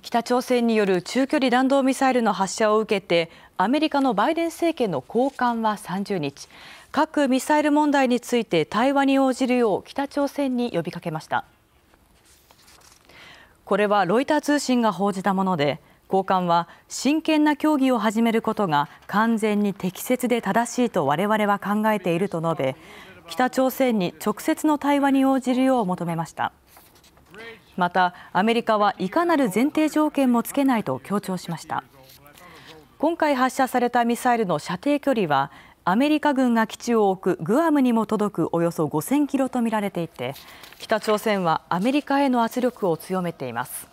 北朝鮮による中距離弾道ミサイルの発射を受けてアメリカのバイデン政権の高官は30日核・ミサイル問題について対話に応じるよう北朝鮮に呼びかけましたこれはロイター通信が報じたもので高官は真剣な協議を始めることが完全に適切で正しいと我々は考えていると述べ北朝鮮に直接の対話に応じるよう求めました。またアメリカはいかなる前提条件もつけないと強調しました今回発射されたミサイルの射程距離はアメリカ軍が基地を置くグアムにも届くおよそ5000キロとみられていて北朝鮮はアメリカへの圧力を強めています